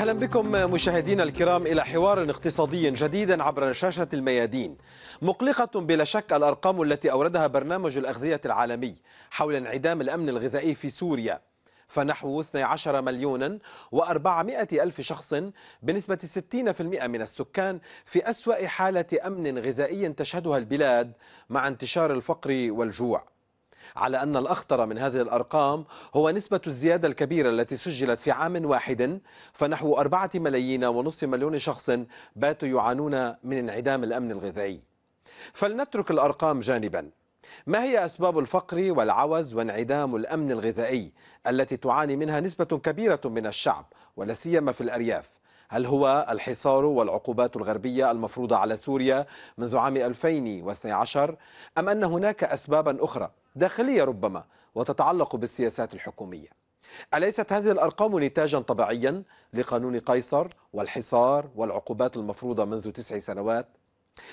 أهلا بكم مشاهدينا الكرام إلى حوار اقتصادي جديد عبر شاشة الميادين مقلقة بلا شك الأرقام التي أوردها برنامج الأغذية العالمي حول انعدام الأمن الغذائي في سوريا فنحو 12 مليون و400 ألف شخص بنسبة 60% من السكان في أسوأ حالة أمن غذائي تشهدها البلاد مع انتشار الفقر والجوع على أن الأخطر من هذه الأرقام هو نسبة الزيادة الكبيرة التي سجلت في عام واحد فنحو أربعة ملايين ونصف مليون شخص باتوا يعانون من انعدام الأمن الغذائي فلنترك الأرقام جانبا ما هي أسباب الفقر والعوز وانعدام الأمن الغذائي التي تعاني منها نسبة كبيرة من الشعب ولا سيما في الأرياف هل هو الحصار والعقوبات الغربية المفروضة على سوريا منذ عام 2012 أم أن هناك أسبابا أخرى داخلية ربما وتتعلق بالسياسات الحكومية أليست هذه الأرقام نتاجا طبيعيا لقانون قيصر والحصار والعقوبات المفروضة منذ تسع سنوات؟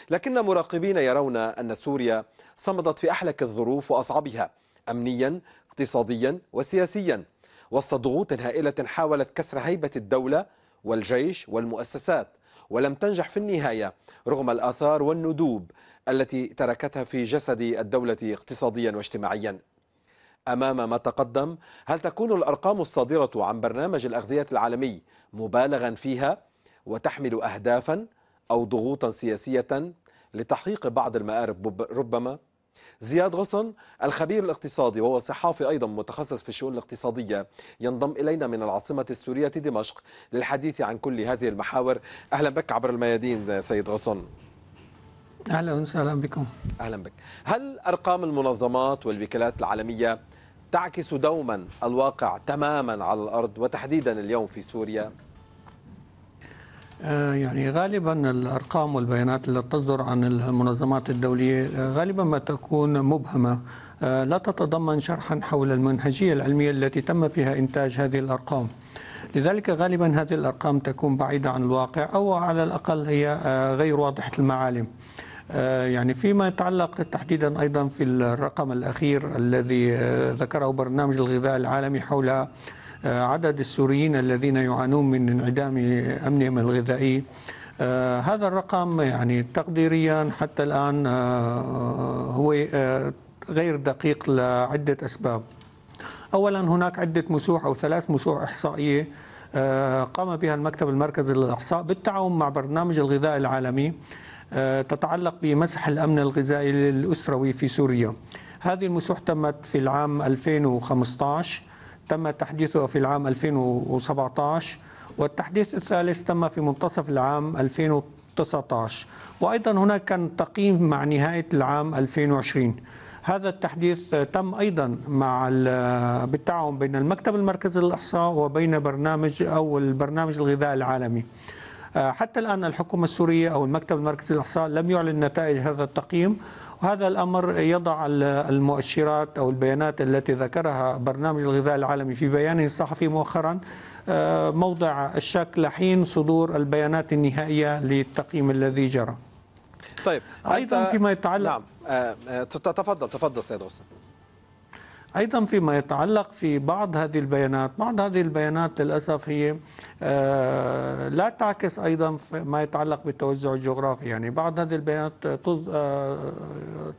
لكن مراقبين يرون أن سوريا صمدت في أحلك الظروف وأصعبها أمنيا اقتصاديا وسياسيا وسط ضغوط هائلة حاولت كسر هيبة الدولة والجيش والمؤسسات ولم تنجح في النهاية رغم الآثار والندوب التي تركتها في جسد الدولة اقتصاديا واجتماعيا أمام ما تقدم هل تكون الأرقام الصادرة عن برنامج الأغذية العالمي مبالغا فيها وتحمل أهدافا أو ضغوطا سياسية لتحقيق بعض المآرب ربما؟ زياد غصن الخبير الاقتصادي وهو صحافي أيضا متخصص في الشؤون الاقتصادية ينضم إلينا من العاصمة السورية دمشق للحديث عن كل هذه المحاور أهلا بك عبر الميادين سيد غصن أهلا وسهلا بكم أهلا بك هل أرقام المنظمات والوكالات العالمية تعكس دوما الواقع تماما على الأرض وتحديدا اليوم في سوريا؟ آه، يعني غالبا الارقام والبيانات التي تصدر عن المنظمات الدوليه آه، غالبا ما تكون مبهمه آه، لا تتضمن شرحا حول المنهجيه العلميه التي تم فيها انتاج هذه الارقام. لذلك غالبا هذه الارقام تكون بعيده عن الواقع او على الاقل هي غير واضحه المعالم. يعني فيما يتعلق تحديدا ايضا في الرقم الاخير الذي ذكره برنامج الغذاء العالمي حول آه، عدد السوريين الذين يعانون من انعدام أمنهم الغذائي آه، هذا الرقم يعني تقديريا حتى الآن آه، هو غير دقيق لعدة أسباب أولا هناك عدة مسوح أو ثلاث مسوح إحصائية قام بها المكتب المركزي للإحصاء بالتعاون مع برنامج الغذاء العالمي تتعلق بمسح الأمن الغذائي الأسروي في سوريا هذه المسوح تمت في العام 2015 تم تحديثه في العام 2017 والتحديث الثالث تم في منتصف العام 2019 وأيضا هناك كان تقييم مع نهاية العام 2020 هذا التحديث تم ايضا مع بالتعاون بين المكتب المركزي للاحصاء وبين برنامج او البرنامج الغذاء العالمي. آه، حتى الان الحكومه السوريه او المكتب المركزي للاحصاء لم يعلن نتائج هذا التقييم وهذا الأمر يضع المؤشرات أو البيانات التي ذكرها برنامج الغذاء العالمي في بيانه الصحفي مؤخرا آه، موضع الشك لحين صدور البيانات النهائية للتقييم الذي جرى طيب أيضا فيما يتعلق نعم آه، آه، تفضل تفضل سيد غسان أيضا فيما يتعلق في بعض هذه البيانات بعض هذه البيانات للأسف هي آه، لا تعكس أيضا ما يتعلق بالتوزع الجغرافي يعني بعض هذه البيانات آه،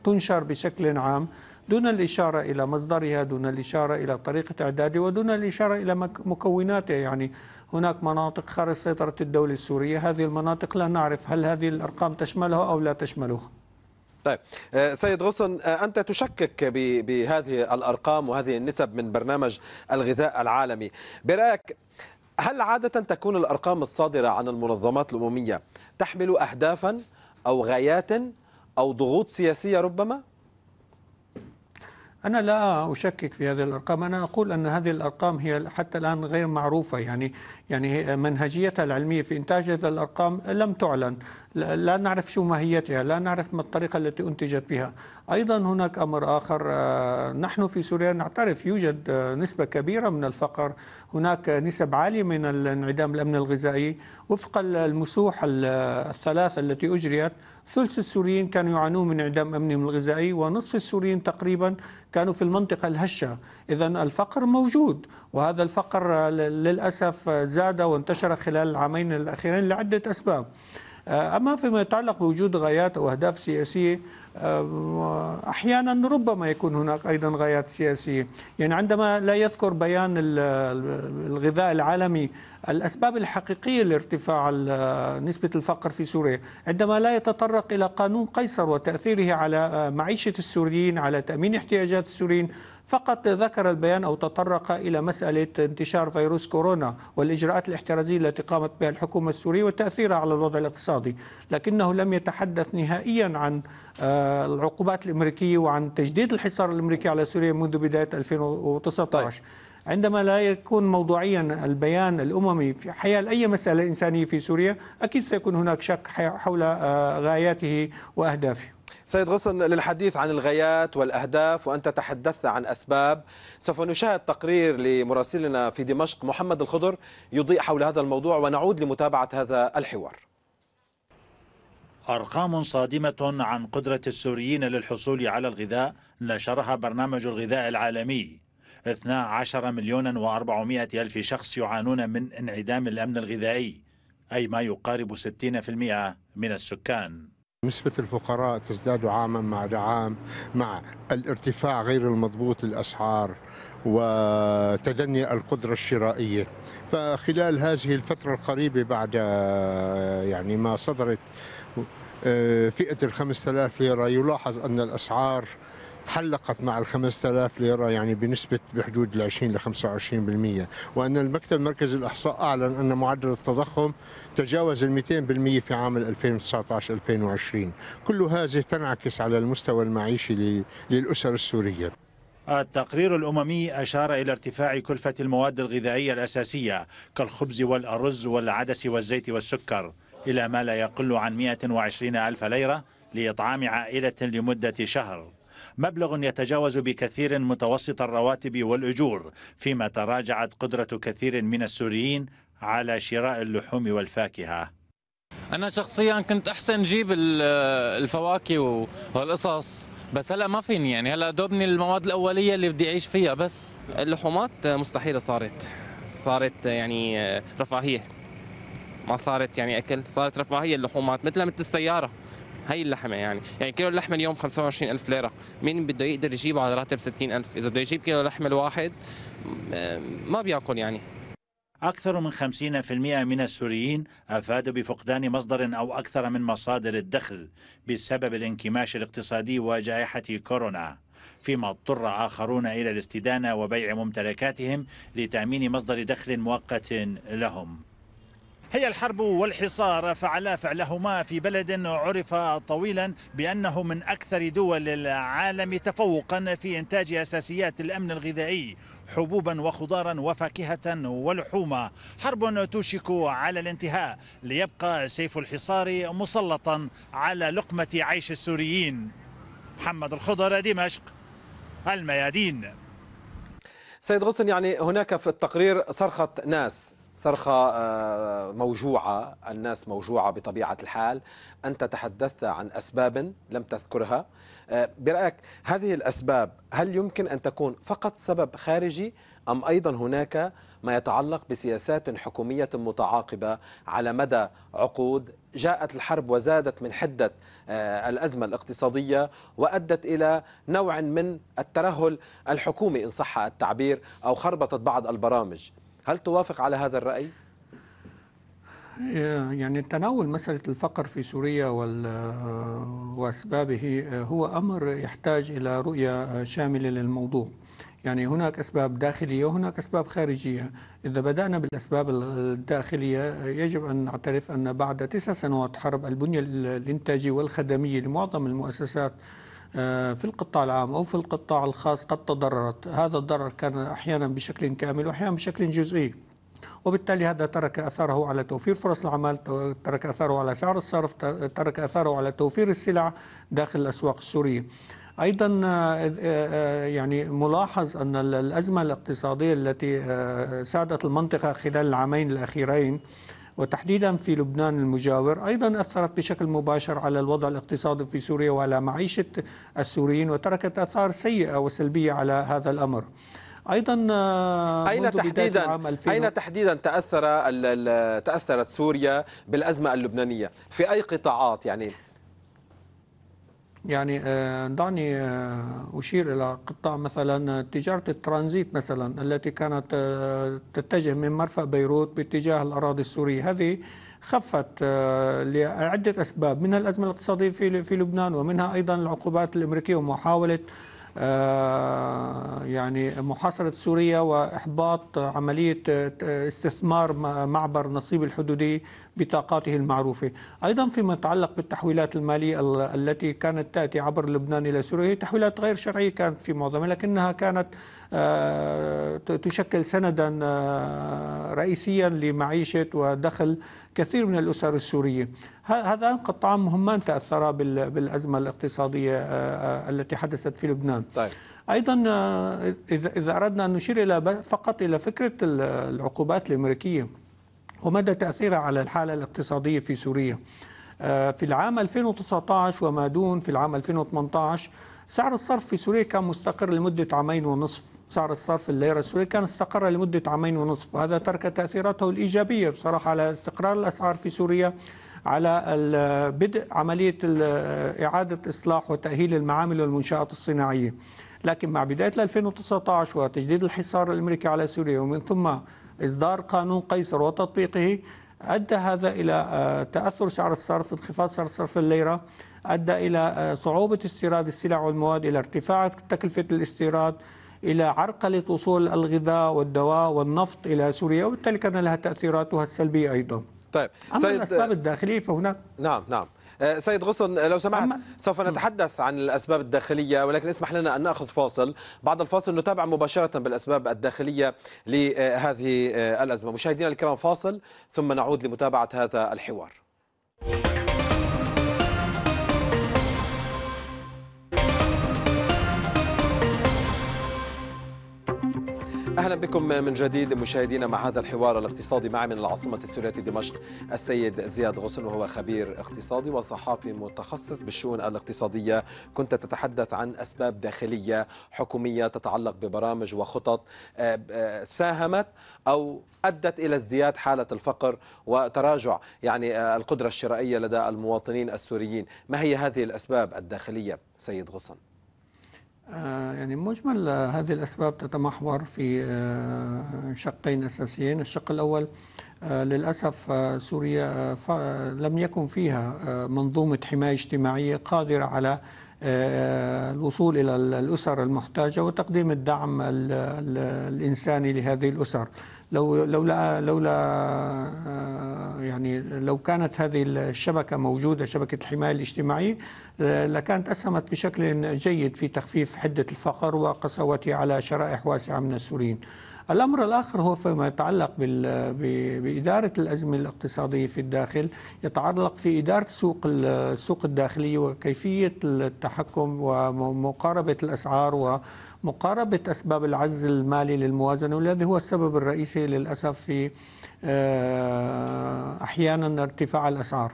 تنشر بشكل عام دون الإشارة إلى مصدرها دون الإشارة إلى طريقة اعدادها، ودون الإشارة إلى مكوناتها، يعني هناك مناطق خارج سيطرة الدولة السورية هذه المناطق لا نعرف هل هذه الأرقام تشملها أو لا تشملها طيب آه، سيد غصن آه، أنت تشكك بهذه الأرقام وهذه النسب من برنامج الغذاء العالمي برأيك هل عادة تكون الأرقام الصادرة عن المنظمات الأممية تحمل أهدافا أو غايات أو ضغوط سياسية ربما؟ أنا لا أشكك في هذه الأرقام أنا أقول أن هذه الأرقام هي حتى الآن غير معروفة يعني يعني منهجيتها العلمية في إنتاج هذه الأرقام لم تعلن لا نعرف شو ماهيتها لا نعرف ما الطريقة التي أنتجت بها أيضا هناك أمر آخر آه، نحن في سوريا نعترف يوجد آه، نسبة كبيرة من الفقر هناك نسب عالية من انعدام الأمن الغذائي وفق المسوح الثلاثة التي أجريت ثلث السوريين كانوا يعانون من انعدام أمنهم الغذائي ونصف السوريين تقريبا كانوا في المنطقة الهشة إذا الفقر موجود وهذا الفقر للأسف زاد وانتشر خلال العامين الأخيرين لعدة أسباب آه، أما فيما يتعلق بوجود غايات أو أهداف سياسية آه، أحيانا ربما يكون هناك أيضا غايات سياسية يعني عندما لا يذكر بيان الغذاء العالمي الأسباب الحقيقية لارتفاع نسبة الفقر في سوريا عندما لا يتطرق إلى قانون قيصر وتأثيره على آه، معيشة السوريين على تأمين احتياجات السوريين فقط ذكر البيان أو تطرق إلى مسألة انتشار فيروس كورونا والإجراءات الاحترازية التي قامت بها الحكومة السورية وتأثيرها على الوضع الاقتصادي لكنه لم يتحدث نهائيا عن آه، العقوبات الأمريكية وعن تجديد الحصار الأمريكي على سوريا منذ بداية 2019 طيب. عندما لا يكون موضوعيا البيان الاممي في حيال اي مساله انسانيه في سوريا اكيد سيكون هناك شك حول آه، غاياته واهدافه سيد غصن للحديث عن الغايات والأهداف وأنت تحدثت عن أسباب سوف نشاهد تقرير لمراسلنا في دمشق محمد الخضر يضيء حول هذا الموضوع ونعود لمتابعة هذا الحوار أرقام صادمة عن قدرة السوريين للحصول على الغذاء نشرها برنامج الغذاء العالمي 12 مليون و400 ألف شخص يعانون من انعدام الأمن الغذائي أي ما يقارب 60% من السكان نسبة الفقراء تزداد عاما بعد عام مع الارتفاع غير المضبوط للأسعار وتدني القدرة الشرائية فخلال هذه الفترة القريبة بعد يعني ما صدرت آه، فئة الخمس ثلاث ليرة يلاحظ أن الأسعار حلقت مع ال 5000 ليره يعني بنسبه بحدود ال 20 ل 25% وان المكتب المركزي الاحصاء اعلن ان معدل التضخم تجاوز ال 200% في عام 2019 2020 كل هذه تنعكس على المستوى المعيشي للاسر السوريه التقرير الأممي أشار إلى ارتفاع كلفة المواد الغذائية الأساسية كالخبز والأرز والعدس والزيت والسكر إلى ما لا يقل عن 120 ألف ليرة لإطعام عائلة لمدة شهر مبلغ يتجاوز بكثير متوسط الرواتب والأجور فيما تراجعت قدرة كثير من السوريين على شراء اللحوم والفاكهة أنا شخصيا كنت أحسن جيب الفواكه والقصص بس هلا ما فيني يعني هلا دوبني المواد الأولية اللي بدي أعيش فيها بس اللحومات مستحيلة صارت صارت يعني رفاهية ما صارت يعني أكل صارت رفاهية اللحومات مثلها مثل السيارة هي اللحمه يعني يعني كيلو اللحمه اليوم 25000 ليره مين بده يقدر يجيبه على راتب 60000 اذا بده يجيب كيلو لحمه الواحد ما بياكل يعني أكثر من 50% من السوريين أفادوا بفقدان مصدر أو أكثر من مصادر الدخل بسبب الانكماش الاقتصادي وجائحة كورونا فيما اضطر آخرون إلى الاستدانة وبيع ممتلكاتهم لتأمين مصدر دخل مؤقت لهم هي الحرب والحصار فعلا فعلهما في بلد عرف طويلا بأنه من أكثر دول العالم تفوقا في إنتاج أساسيات الأمن الغذائي حبوبا وخضارا وفاكهة ولحوما حرب توشك على الانتهاء ليبقى سيف الحصار مسلطا على لقمة عيش السوريين محمد الخضر دمشق الميادين سيد غصن يعني هناك في التقرير صرخة ناس صرخة آه، موجوعة الناس موجوعة بطبيعة الحال أنت تحدثت عن أسباب لم تذكرها آه، برأيك هذه الأسباب هل يمكن أن تكون فقط سبب خارجي أم أيضا هناك ما يتعلق بسياسات حكومية متعاقبة على مدى عقود جاءت الحرب وزادت من حدة آه، الأزمة الاقتصادية وأدت إلى نوع من الترهل الحكومي إن صح التعبير أو خربطت بعض البرامج هل توافق على هذا الرأي؟ يعني تناول مسألة الفقر في سوريا وأسبابه آه، هو أمر يحتاج إلى رؤية آه، شاملة للموضوع يعني هناك أسباب داخلية وهناك أسباب خارجية إذا بدأنا بالأسباب الداخلية آه، يجب أن نعترف أن بعد تسع سنوات حرب البنية الإنتاجية والخدمية لمعظم المؤسسات آه، في القطاع العام أو في القطاع الخاص قد تضررت هذا الضرر كان أحيانا بشكل كامل وأحيانا بشكل جزئي وبالتالي هذا ترك اثره على توفير فرص العمل، ترك اثره على سعر الصرف، ترك اثره على توفير السلع داخل الاسواق السوريه. ايضا آه، آه، يعني ملاحظ ان الازمه الاقتصاديه التي سادت المنطقه خلال العامين الاخيرين وتحديدا في لبنان المجاور أيضا أثرت بشكل مباشر على الوضع الاقتصادي في سوريا وعلى معيشة السوريين وتركت أثار سيئة وسلبية على هذا الأمر ايضا آه، اين تحديدا اين تحديدا تاثر تاثرت سوريا بالازمه اللبنانيه في اي قطاعات يعني يعني آه، دعني آه، أشير إلى قطاع مثلا آه، تجارة الترانزيت مثلا التي كانت تتجه من مرفأ بيروت باتجاه الأراضي السورية هذه خفت لعدة أسباب منها الأزمة الاقتصادية في لبنان ومنها أيضا العقوبات الأمريكية ومحاولة يعني محاصرة سوريا وإحباط عملية استثمار معبر نصيب الحدودي بطاقاته المعروفة أيضا فيما يتعلق بالتحويلات المالية التي كانت تأتي عبر لبنان إلى سوريا هي تحويلات غير شرعية كانت في معظمها لكنها كانت آه، تشكل سندا آه، رئيسيا لمعيشة ودخل كثير من الأسر السورية هذا قطعان مهمان تأثرا بالأزمة الاقتصادية آه، التي حدثت في لبنان طيب. ايضا اذا اردنا ان نشير الى فقط الى فكره العقوبات الامريكيه ومدى تأثيرها على الحالة الاقتصادية في سوريا آه، في العام 2019 وما دون في العام 2018 سعر الصرف في سوريا كان مستقر لمدة عامين ونصف سعر الصرف الليرة السورية كان استقر لمدة عامين ونصف وهذا ترك تأثيراته الإيجابية بصراحة على استقرار الأسعار في سوريا على بدء عملية إعادة إصلاح وتأهيل المعامل والمنشآت الصناعية لكن مع بداية 2019 وتجديد الحصار الأمريكي على سوريا ومن ثم إصدار قانون قيصر وتطبيقه أدى هذا إلى آه، تأثر سعر الصرف انخفاض سعر صرف الليرة أدى إلى آه، صعوبة استيراد السلع والمواد إلى ارتفاع تكلفة الاستيراد إلى عرقلة وصول الغذاء والدواء والنفط إلى سوريا وبالتالي كان لها تأثيراتها السلبية أيضا طيب أما الأسباب الداخلية فهناك نعم نعم آه، سيد غصن آه، لو سمحت سوف نتحدث عن الأسباب الداخلية ولكن اسمح لنا أن نأخذ فاصل بعد الفاصل نتابع مباشرة بالأسباب الداخلية لهذه آه، الأزمة مشاهدينا الكرام فاصل ثم نعود لمتابعة هذا الحوار اهلا بكم من جديد مشاهدينا مع هذا الحوار الاقتصادي معي من العاصمه السوريه دمشق السيد زياد غصن وهو خبير اقتصادي وصحافي متخصص بالشؤون الاقتصاديه كنت تتحدث عن اسباب داخليه حكوميه تتعلق ببرامج وخطط آه، آه، ساهمت او ادت الى ازدياد حاله الفقر وتراجع يعني آه، القدره الشرائيه لدى المواطنين السوريين ما هي هذه الاسباب الداخليه سيد غصن آه، يعني مجمل آه، هذه الأسباب تتمحور في آه، شقين أساسيين الشق الأول للأسف سوريا لم يكن فيها منظومة حماية اجتماعية قادرة على الوصول إلى الأسر المحتاجة وتقديم الدعم الإنساني لهذه الأسر لو لولا لولا آه، يعني لو كانت هذه الشبكه موجوده شبكه الحمايه الاجتماعيه آه، لكانت اسهمت بشكل جيد في تخفيف حده الفقر وقسوته على شرائح واسعه من السوريين. الأمر الآخر هو فيما يتعلق بإدارة الأزمة الاقتصادية في الداخل يتعلق في إدارة سوق السوق الداخلية وكيفية التحكم ومقاربة الأسعار ومقاربة أسباب العجز المالي للموازنة والذي هو السبب الرئيسي للأسف في آه، أحيانا ارتفاع الأسعار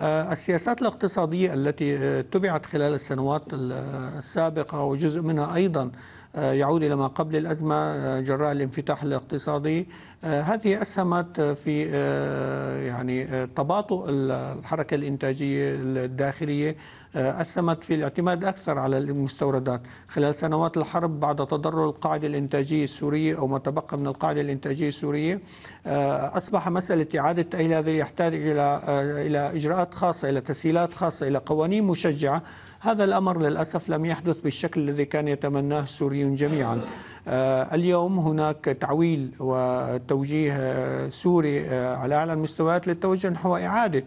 آه، السياسات الاقتصادية التي اتبعت آه، خلال السنوات السابقة وجزء منها أيضا آه، يعود إلى ما قبل الأزمة آه، جراء الانفتاح الاقتصادي آه، هذه أسهمت آه، في آه، يعني تباطؤ الحركة الإنتاجية الداخلية أسهمت في الاعتماد أكثر على المستوردات خلال سنوات الحرب بعد تضرر القاعدة الإنتاجية السورية أو ما تبقى من القاعدة الإنتاجية السورية أصبح مسألة إعادة تأهيل هذا يحتاج إلى إلى إجراءات خاصة إلى تسهيلات خاصة إلى قوانين مشجعة هذا الأمر للأسف لم يحدث بالشكل الذي كان يتمناه السوريون جميعا آه، اليوم هناك تعويل وتوجيه آه، سوري آه، على أعلى المستويات للتوجه نحو إعادة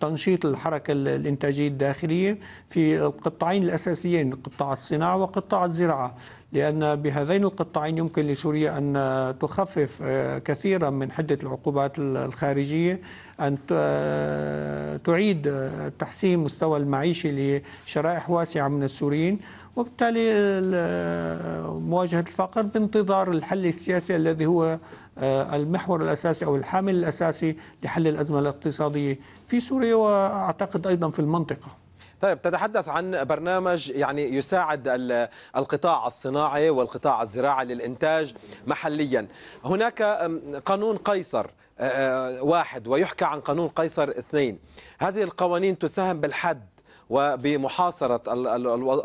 تنشيط الحركة الإنتاجية الداخلية في القطاعين الأساسيين قطاع الصناعة وقطاع الزراعة لأن بهذين القطاعين يمكن لسوريا أن تخفف آه، كثيرا من حدة العقوبات الخارجية أن آه، تعيد آه، تحسين مستوى المعيشه لشرائح واسعة من السوريين وبالتالي مواجهة الفقر بانتظار الحل السياسي الذي هو المحور الأساسي أو الحامل الأساسي لحل الأزمة الاقتصادية في سوريا وأعتقد أيضا في المنطقة طيب تتحدث عن برنامج يعني يساعد القطاع الصناعي والقطاع الزراعي للإنتاج محليا هناك قانون قيصر واحد ويحكى عن قانون قيصر اثنين هذه القوانين تساهم بالحد وبمحاصرة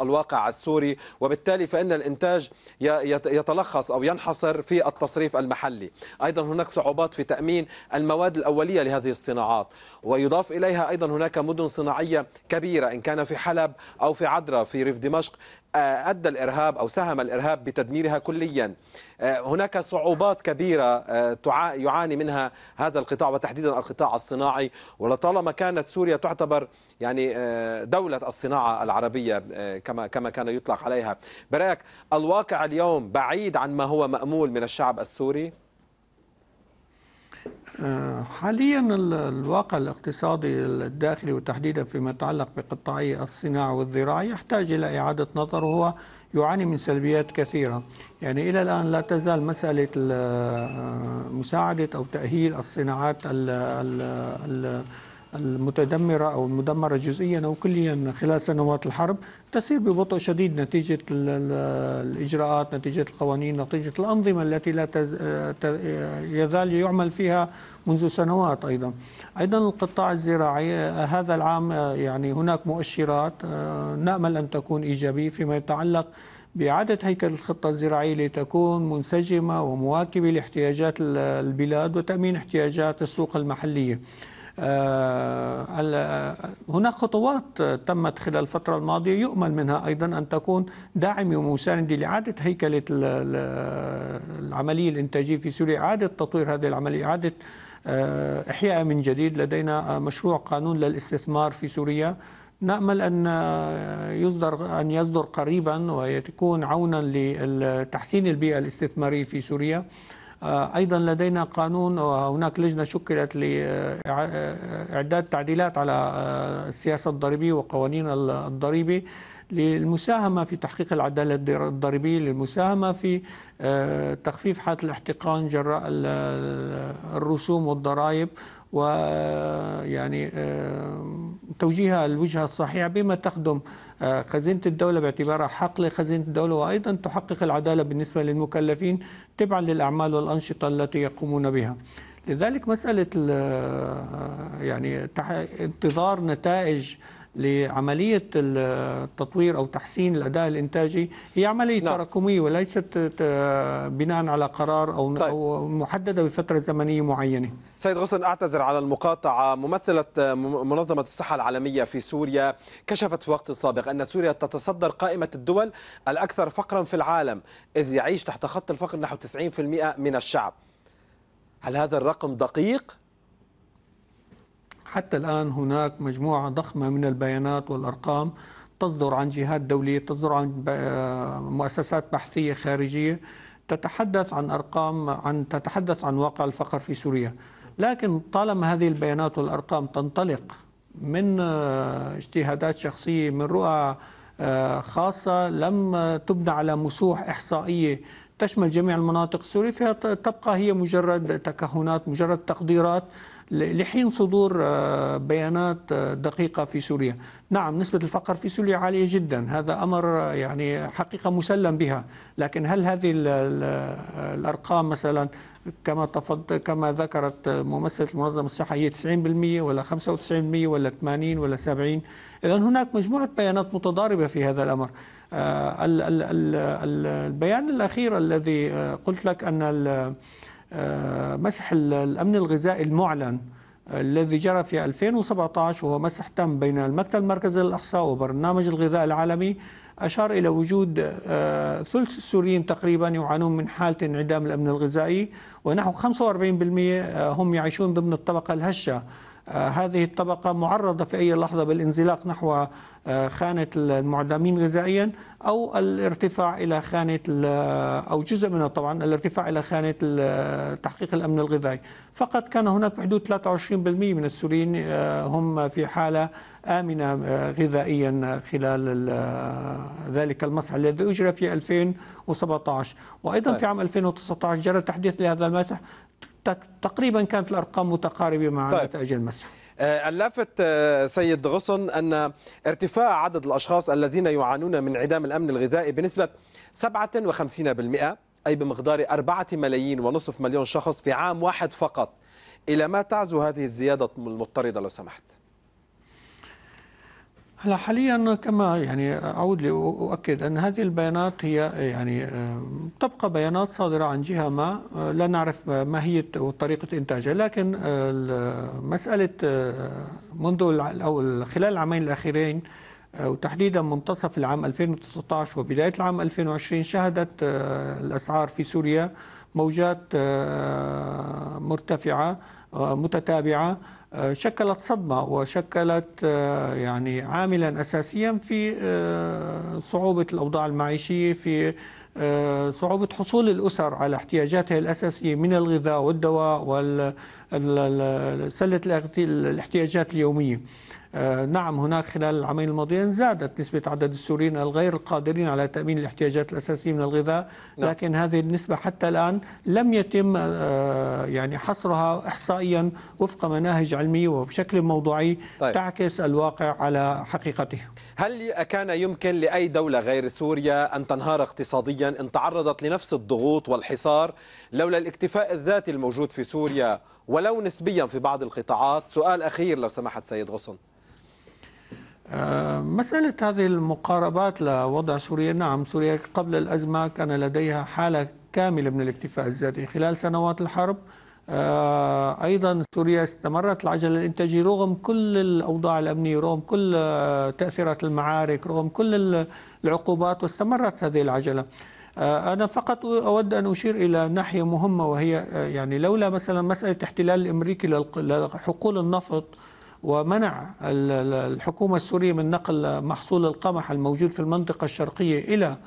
الواقع السوري وبالتالي فإن الإنتاج يتلخص أو ينحصر في التصريف المحلي أيضا هناك صعوبات في تأمين المواد الأولية لهذه الصناعات ويضاف إليها أيضا هناك مدن صناعية كبيرة إن كان في حلب أو في عدرا في ريف دمشق آه، أدى الإرهاب أو ساهم الإرهاب بتدميرها كليا آه، هناك صعوبات كبيرة آه، يعاني منها هذا القطاع وتحديدا القطاع الصناعي ولطالما كانت سوريا تعتبر يعني دولة الصناعة العربية كما كما كان يطلق عليها برأيك الواقع اليوم بعيد عن ما هو مأمول من الشعب السوري؟ حاليا الواقع الاقتصادي الداخلي وتحديدا فيما يتعلق بقطاعي الصناعة والزراعة يحتاج إلى إعادة نظر وهو يعاني من سلبيات كثيرة يعني إلى الآن لا تزال مسألة آه، مساعدة أو تأهيل الصناعات المتدمرة أو المدمرة جزئيا أو كليا خلال سنوات الحرب تسير ببطء شديد نتيجة الإجراءات نتيجة القوانين نتيجة الأنظمة التي لا تز... يزال يعمل فيها منذ سنوات أيضا أيضا القطاع الزراعي هذا العام يعني هناك مؤشرات نأمل أن تكون إيجابية فيما يتعلق بإعادة هيكل الخطة الزراعية لتكون منسجمة ومواكبة لاحتياجات البلاد وتأمين احتياجات السوق المحلية آه، هناك خطوات تمت خلال الفترة الماضية يؤمل منها أيضا أن تكون داعمة ومساندة لإعادة هيكلة العملية الإنتاجية في سوريا إعادة تطوير هذه العملية إعادة آه، إحيائها من جديد لدينا آه، مشروع قانون للاستثمار في سوريا نأمل أن يصدر أن يصدر قريبا ويكون عونا لتحسين البيئة الاستثمارية في سوريا آه، أيضا لدينا قانون وهناك لجنة شكلت لإعداد تعديلات على آه، السياسة الضريبية وقوانين الضريبة للمساهمة في تحقيق العدالة الضريبية للمساهمة في آه، تخفيف حالة الاحتقان جراء الرسوم والضرائب ويعني توجيهها الوجهة الصحيحة بما تخدم آه، خزينة الدولة باعتبارها حق لخزينة الدولة وأيضا تحقق العدالة بالنسبة للمكلفين تبعا للأعمال والأنشطة التي يقومون بها لذلك مسألة آه، يعني انتظار نتائج لعملية التطوير أو تحسين الأداء الإنتاجي هي عملية نعم. تراكمية وليست بناء على قرار أو, طيب. أو محددة بفترة زمنية معينة سيد غصن أعتذر على المقاطعة ممثلة منظمة الصحة العالمية في سوريا كشفت في وقت سابق أن سوريا تتصدر قائمة الدول الأكثر فقرا في العالم إذ يعيش تحت خط الفقر نحو 90% من الشعب هل هذا الرقم دقيق؟ حتى الآن هناك مجموعة ضخمة من البيانات والأرقام تصدر عن جهات دولية تصدر عن آه، مؤسسات بحثية خارجية تتحدث عن أرقام عن تتحدث عن واقع الفقر في سوريا لكن طالما هذه البيانات والأرقام تنطلق من آه، اجتهادات شخصية من رؤى آه، خاصة لم تبنى على مسوح إحصائية تشمل جميع المناطق السورية فتبقى تبقى هي مجرد تكهنات مجرد تقديرات لحين صدور آه، بيانات آه، دقيقة في سوريا نعم نسبة الفقر في سوريا عالية جدا هذا أمر آه، يعني حقيقة مسلم بها لكن هل هذه الأرقام مثلا كما تفض... كما ذكرت ممثلة المنظمة الصحية 90% ولا 95% ولا 80 ولا 70 إذا هناك مجموعة بيانات متضاربة في هذا الأمر البيان الأخير الذي قلت لك أن آه، مسح الأمن الغذائي المعلن الذي جرى في 2017 وهو مسح تم بين المكتب المركزي للإحصاء وبرنامج الغذاء العالمي أشار إلى وجود آه، ثلث السوريين تقريبا يعانون من حالة انعدام الأمن الغذائي ونحو 45% آه، هم يعيشون ضمن الطبقة الهشة آه، هذه الطبقة معرضة في أي لحظة بالانزلاق نحو آه، خانة المعدمين غذائيا أو الارتفاع إلى خانة آه، أو جزء منها طبعا الارتفاع إلى خانة تحقيق الأمن الغذائي فقط كان هناك بحدود 23% من السوريين هم في حالة آمنة غذائيا خلال ذلك المسح الذي أجرى في 2017 وأيضا طيب. في عام 2019 جرى تحديث لهذا المسح تقريبا كانت الارقام متقاربه مع طيب. نتائج المسح اللافت آه، آه، سيد غصن ان ارتفاع عدد الاشخاص الذين يعانون من انعدام الامن الغذائي بنسبه 57% اي بمقدار 4 ملايين ونصف مليون شخص في عام واحد فقط الى ما تعزو هذه الزياده المضطرده لو سمحت هلا حاليا كما يعني اعود لاؤكد ان هذه البيانات هي يعني آه، تبقى بيانات صادره عن جهه ما آه، لا نعرف ما هي وطريقه انتاجها لكن آه، مساله منذ او خلال العامين الاخيرين وتحديدا منتصف العام 2019 وبدايه العام 2020 شهدت الاسعار في سوريا موجات مرتفعه متتابعه شكلت صدمة وشكلت آه، يعني عاملا أساسيا في آه، صعوبة الأوضاع المعيشية في آه، صعوبة حصول الأسر على احتياجاتها الأساسية من الغذاء والدواء وسلة الاحتياجات اليومية آه، نعم هناك خلال العامين الماضيين زادت نسبة عدد السوريين الغير القادرين على تأمين الاحتياجات الأساسية من الغذاء نعم. لكن هذه النسبة حتى الآن لم يتم آه، يعني حصرها إحصائيا وفق مناهج علمية وبشكل موضوعي طيب. تعكس الواقع على حقيقته هل كان يمكن لأي دولة غير سوريا أن تنهار اقتصاديا إن تعرضت لنفس الضغوط والحصار لولا الاكتفاء الذاتي الموجود في سوريا ولو نسبيا في بعض القطاعات سؤال أخير لو سمحت سيد غصن آه، مسألة هذه المقاربات لوضع سوريا نعم سوريا قبل الأزمة كان لديها حالة كاملة من الاكتفاء الذاتي خلال سنوات الحرب آه، أيضا سوريا استمرت العجلة الإنتاجية رغم كل الأوضاع الأمنية رغم كل آه، تأثيرات المعارك رغم كل العقوبات واستمرت هذه العجلة أنا فقط أود أن أشير إلى ناحية مهمة وهي يعني لولا مثلا مسألة احتلال الأمريكي لحقول النفط ومنع الحكومة السورية من نقل محصول القمح الموجود في المنطقة الشرقية إلى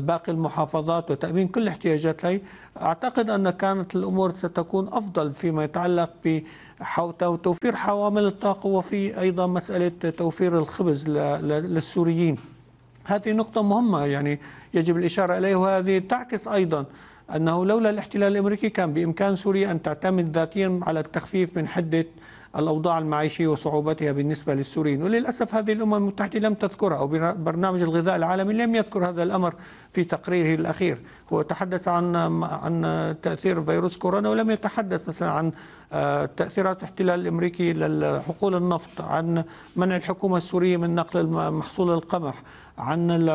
باقي المحافظات وتأمين كل احتياجات هي أعتقد أن كانت الأمور ستكون أفضل فيما يتعلق بتوفير حوامل الطاقة وفي أيضا مسألة توفير الخبز للسوريين هذه نقطة مهمة يعني يجب الإشارة إليها وهذه تعكس أيضا أنه لولا الاحتلال الأمريكي كان بإمكان سوريا أن تعتمد ذاتيا على التخفيف من حدة الأوضاع المعيشية وصعوبتها بالنسبة للسوريين وللأسف هذه الأمم المتحدة لم تذكرها وبرنامج الغذاء العالمي لم يذكر هذا الأمر في تقريره الأخير هو تحدث عن عن تأثير فيروس كورونا ولم يتحدث مثلا عن آه، تأثيرات الاحتلال الأمريكي لحقول النفط عن منع الحكومة السورية من نقل محصول القمح عن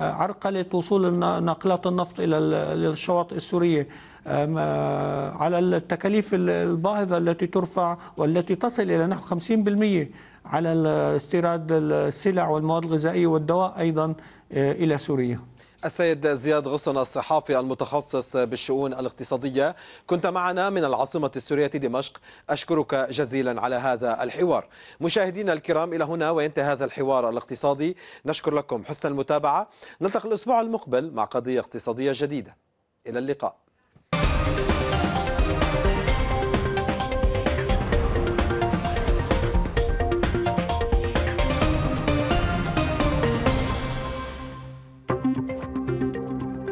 عرقلة وصول ناقلات النفط إلى الشواطئ السورية آه، على التكاليف الباهظة التي ترفع والتي تصل إلى نحو 50% على استيراد السلع والمواد الغذائية والدواء أيضا آه، إلى سوريا السيد زياد غصن الصحافي المتخصص بالشؤون الاقتصادية كنت معنا من العاصمة السورية دمشق أشكرك جزيلا على هذا الحوار مشاهدينا الكرام إلى هنا وينتهي هذا الحوار الاقتصادي نشكر لكم حسن المتابعة نلتقي الأسبوع المقبل مع قضية اقتصادية جديدة إلى اللقاء